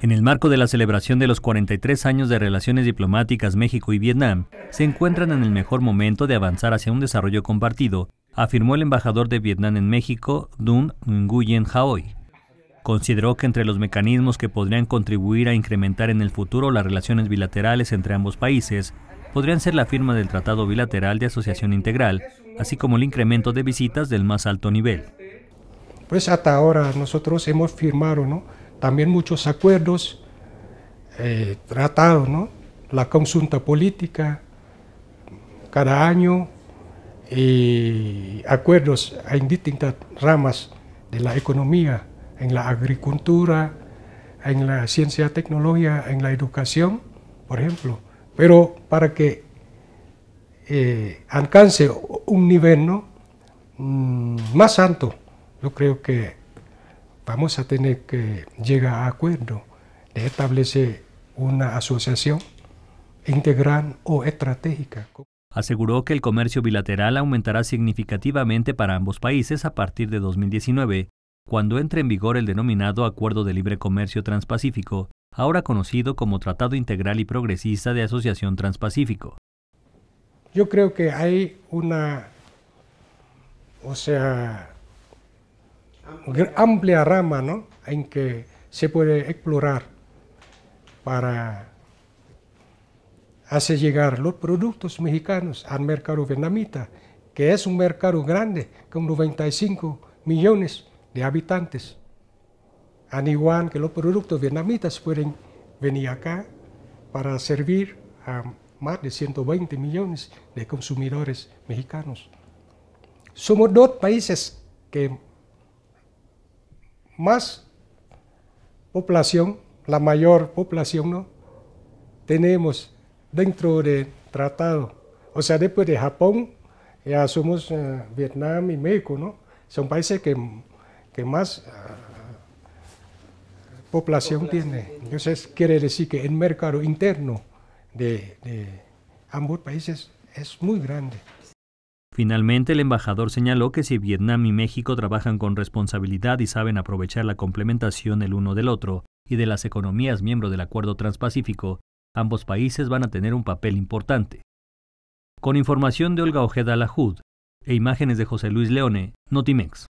En el marco de la celebración de los 43 años de relaciones diplomáticas México y Vietnam, se encuentran en el mejor momento de avanzar hacia un desarrollo compartido, afirmó el embajador de Vietnam en México, Dun Nguyen Haoi. Consideró que entre los mecanismos que podrían contribuir a incrementar en el futuro las relaciones bilaterales entre ambos países, podrían ser la firma del Tratado Bilateral de Asociación Integral, así como el incremento de visitas del más alto nivel. Pues hasta ahora nosotros hemos firmado, ¿no? también muchos acuerdos, eh, tratados, la consulta política cada año y acuerdos en distintas ramas de la economía, en la agricultura, en la ciencia, y tecnología, en la educación, por ejemplo. Pero para que eh, alcance un nivel ¿no? Mm, más alto, yo creo que vamos a tener que llegar a acuerdo de establecer una asociación integral o estratégica. Aseguró que el comercio bilateral aumentará significativamente para ambos países a partir de 2019, cuando entre en vigor el denominado Acuerdo de Libre Comercio Transpacífico, ahora conocido como Tratado Integral y Progresista de Asociación Transpacífico. Yo creo que hay una, o sea, amplia rama en que se puede explorar para hacer llegar los productos mexicanos al mercado vietnamita, que es un mercado grande con 95 millones de habitantes. Al igual que los productos vietnamitas pueden venir acá para servir a más de 120 millones de consumidores mexicanos. Somos dos países que más población, la mayor población, ¿no? tenemos dentro del tratado. O sea, después de Japón, ya eh, somos eh, Vietnam y México, ¿no? Son países que, más ah, población, tiene. Entonces, quiere decir que el mercado interno de ambos países es muy grande. Finalmente, el embajador señaló que si Vietnam y México trabajan con responsabilidad y saben aprovechar la complementación el uno del otro y de las economías miembro del Acuerdo Transpacífico, ambos países van a tener un papel importante. Con información de Olga Ojeda Lajud e imágenes de José Luis Leone, Notimex.